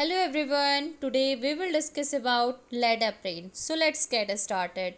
hello today we will discuss about lead apron so let's get started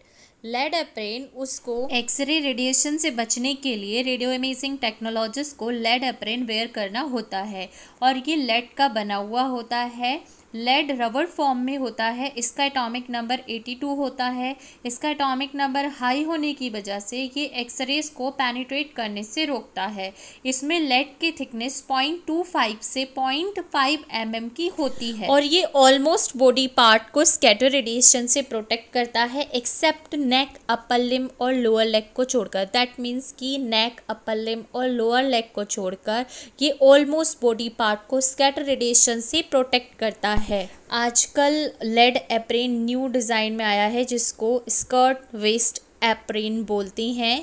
lead apron उसको X-ray radiation से बचने के लिए radio imaging technologist को अप्रेन where करना होता है और ये लेड का बना हुआ होता है लेड रबर फॉर्म में होता है इसका एटॉमिक नंबर 82 होता है इसका एटॉमिक नंबर हाई होने की वजह से ये एक्सरेज को पैनिट्रेट करने से रोकता है इसमें लेड की थिकनेस 0.25 से 0.5 फाइव mm की होती है और ये ऑलमोस्ट बॉडी पार्ट को स्कैटर रेडिएशन से प्रोटेक्ट करता है एक्सेप्ट नेक अपर लिम और लोअर लेग को छोड़कर दैट मीन्स कि नेक अपर लिम और लोअर लेग को छोड़कर ये ऑलमोस्ट बॉडी पार्ट को स्कैटर रेडिएशन से प्रोटेक्ट करता है है आजकल लेड एप्रेन न्यू डिज़ाइन में आया है जिसको स्कर्ट वेस्ट एप्रेन बोलती हैं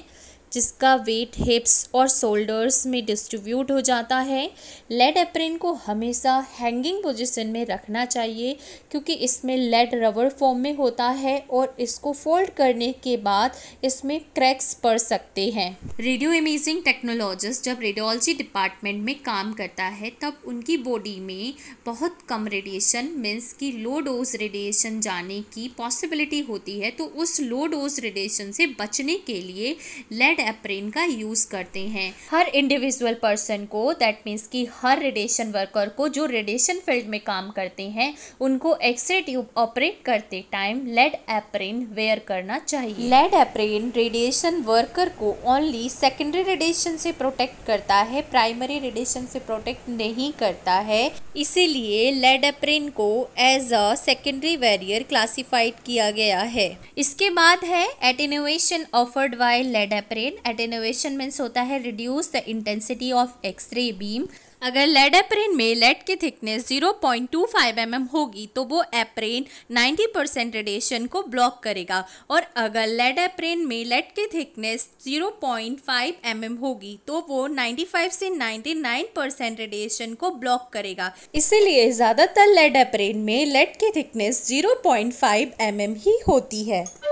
जिसका वेट हिप्स और शोल्डर्स में डिस्ट्रीब्यूट हो जाता है लेड एप्रिन को हमेशा हैंगिंग पोजीशन में रखना चाहिए क्योंकि इसमें लेड रबर फॉर्म में होता है और इसको फोल्ड करने के बाद इसमें क्रैक्स पड़ सकते हैं रेडियो इमेजिंग टेक्नोलॉजिस्ट जब रेडियोलॉजी डिपार्टमेंट में काम करता है तब उनकी बॉडी में बहुत कम रेडिएशन मीन्स की लो डोज रेडिएशन जाने की पॉसिबिलिटी होती है तो उस लो डोज रेडिएशन से बचने के लिए लेड रेड एप्रेन का यूज़ करते हैं हर इंडिविजुअल पर्सन को दैट मीन्स कि हर रेडिएशन वर्कर को जो रेडिएशन फील्ड में काम करते हैं उनको एक्सरे ट्यूब ऑपरेट करते टाइम लेड एप्रेन वेयर करना चाहिए लेड एप्रेन रेडिएशन वर्कर को ओनली सेकेंडरी रेडिएशन से प्रोटेक्ट करता है प्राइमरी रेडिएशन से प्रोटेक्ट नहीं करता है इसीलिए लेड एप्रेन को as a secondary barrier classified किया गया है इसके बाद है attenuation offered by lead apron रेन एटेनोवेशन मीन्स होता है reduce the intensity of X-ray beam अगर लेड एप्रेन में लेड की थिकनेस 0.25 पॉइंट mm होगी तो वो एप्रेन 90 परसेंट रेडिएशन को ब्लॉक करेगा और अगर लेड एप्रेन में लेड की थिकनेस 0.5 पॉइंट mm होगी तो वो 95 से 99 परसेंट रेडिएशन को ब्लॉक करेगा इसीलिए ज़्यादातर लेड एप्रेन में लेड की थिकनेस 0.5 पॉइंट mm ही होती है